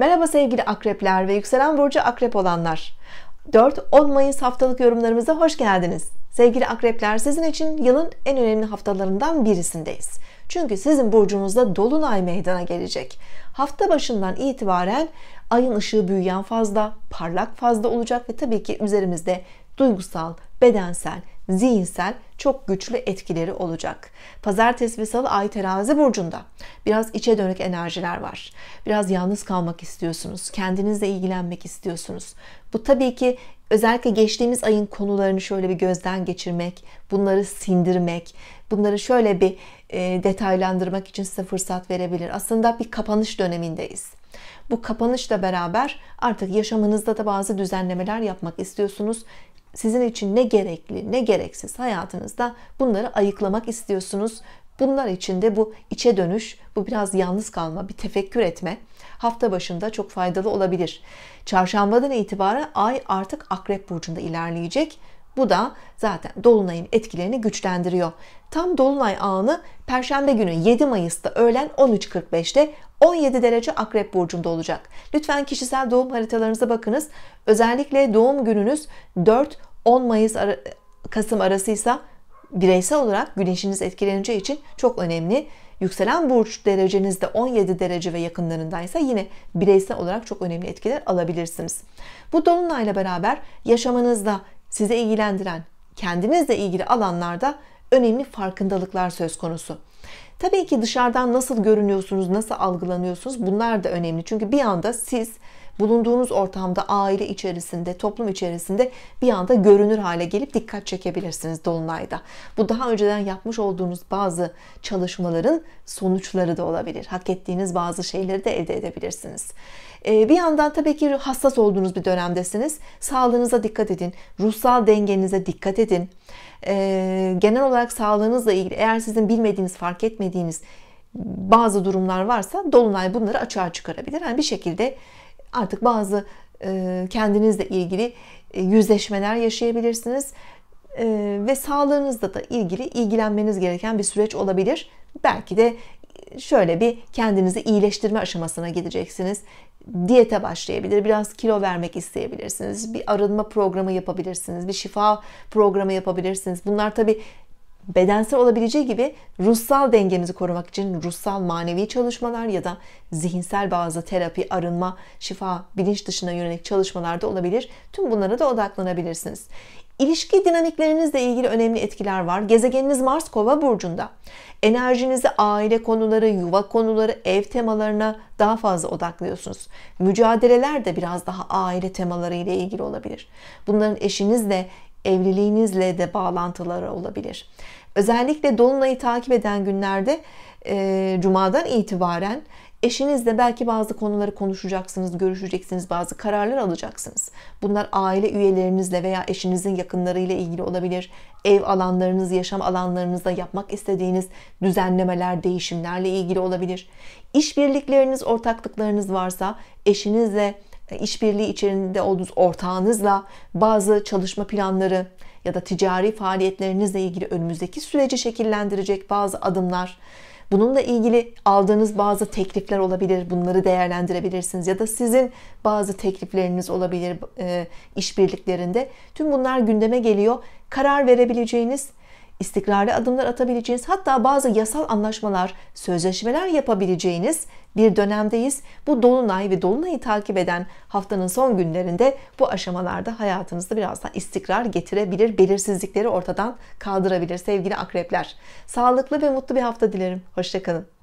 Merhaba sevgili akrepler ve yükselen burcu akrep olanlar. 4-10 Mayıs haftalık yorumlarımıza hoş geldiniz. Sevgili akrepler sizin için yılın en önemli haftalarından birisindeyiz. Çünkü sizin burcunuzda dolunay meydana gelecek. Hafta başından itibaren ayın ışığı büyüyen fazla, parlak fazla olacak ve tabii ki üzerimizde duygusal, bedensel, zihinsel çok güçlü etkileri olacak. Pazartesi ve salı ay terazi burcunda. Biraz içe dönük enerjiler var. Biraz yalnız kalmak istiyorsunuz. Kendinizle ilgilenmek istiyorsunuz. Bu tabii ki özellikle geçtiğimiz ayın konularını şöyle bir gözden geçirmek, bunları sindirmek, bunları şöyle bir e, detaylandırmak için size fırsat verebilir. Aslında bir kapanış dönemindeyiz. Bu kapanışla beraber artık yaşamınızda da bazı düzenlemeler yapmak istiyorsunuz. Sizin için ne gerekli, ne gereksiz hayatınızda bunları ayıklamak istiyorsunuz. Bunlar için de bu içe dönüş, bu biraz yalnız kalma, bir tefekkür etme hafta başında çok faydalı olabilir. Çarşambadan itibaren ay artık Akrep burcunda ilerleyecek. Bu da zaten dolunayın etkilerini güçlendiriyor. Tam dolunay anı perşembe günü 7 Mayıs'ta öğlen 13.45'te 17 derece Akrep burcunda olacak. Lütfen kişisel doğum haritalarınıza bakınız. Özellikle doğum gününüz 4 10 Mayıs ara, Kasım arasıysa bireysel olarak güneşiniz etkileneceği için çok önemli. Yükselen burç derecenizde 17 derece ve yakınlarındaysa yine bireysel olarak çok önemli etkiler alabilirsiniz. Bu dolunayla beraber yaşamanızda sizi ilgilendiren, kendinizle ilgili alanlarda önemli farkındalıklar söz konusu. Tabii ki dışarıdan nasıl görünüyorsunuz, nasıl algılanıyorsunuz bunlar da önemli. Çünkü bir anda siz bulunduğunuz ortamda, aile içerisinde, toplum içerisinde bir anda görünür hale gelip dikkat çekebilirsiniz dolunayda. Bu daha önceden yapmış olduğunuz bazı çalışmaların sonuçları da olabilir. Hak ettiğiniz bazı şeyleri de elde edebilirsiniz. Ee, bir yandan tabii ki hassas olduğunuz bir dönemdesiniz. Sağlığınıza dikkat edin, ruhsal dengenize dikkat edin e, genel olarak sağlığınızla ilgili eğer sizin bilmediğiniz, fark etmediğiniz bazı durumlar varsa dolunay bunları açığa çıkarabilir. Yani bir şekilde artık bazı e, kendinizle ilgili e, yüzleşmeler yaşayabilirsiniz e, ve sağlığınızla da ilgili ilgilenmeniz gereken bir süreç olabilir. Belki de şöyle bir kendinizi iyileştirme aşamasına gideceksiniz. Diyete başlayabilir, biraz kilo vermek isteyebilirsiniz, bir arınma programı yapabilirsiniz, bir şifa programı yapabilirsiniz. Bunlar tabi bedensel olabileceği gibi ruhsal dengemizi korumak için ruhsal manevi çalışmalar ya da zihinsel bazı terapi, arınma, şifa, bilinç dışına yönelik çalışmalar da olabilir. Tüm bunlara da odaklanabilirsiniz. İlişki dinamiklerinizle ilgili önemli etkiler var. Gezegeniniz Mars Kova burcunda. Enerjinizi aile konuları, yuva konuları, ev temalarına daha fazla odaklıyorsunuz. Mücadeleler de biraz daha aile temaları ile ilgili olabilir. Bunların eşinizle evliliğinizle de bağlantıları olabilir. Özellikle Dolunay'ı takip eden günlerde e, Cuma'dan itibaren eşinizle belki bazı konuları konuşacaksınız, görüşeceksiniz, bazı kararlar alacaksınız. Bunlar aile üyelerinizle veya eşinizin yakınlarıyla ilgili olabilir. Ev alanlarınız, yaşam alanlarınızda yapmak istediğiniz düzenlemeler, değişimlerle ilgili olabilir. İşbirlikleriniz, ortaklıklarınız varsa eşinizle e, işbirliği içerisinde olduğunuz ortağınızla bazı çalışma planları ya da ticari faaliyetlerinizle ilgili önümüzdeki süreci şekillendirecek bazı adımlar, bununla ilgili aldığınız bazı teklifler olabilir. Bunları değerlendirebilirsiniz ya da sizin bazı teklifleriniz olabilir e, işbirliklerinde. Tüm bunlar gündeme geliyor. Karar verebileceğiniz istikrarlı adımlar atabileceğiniz hatta bazı yasal anlaşmalar, sözleşmeler yapabileceğiniz bir dönemdeyiz. Bu dolunay ve dolunayı takip eden haftanın son günlerinde bu aşamalarda hayatınızda biraz daha istikrar getirebilir, belirsizlikleri ortadan kaldırabilir sevgili akrepler. Sağlıklı ve mutlu bir hafta dilerim. Hoşçakalın.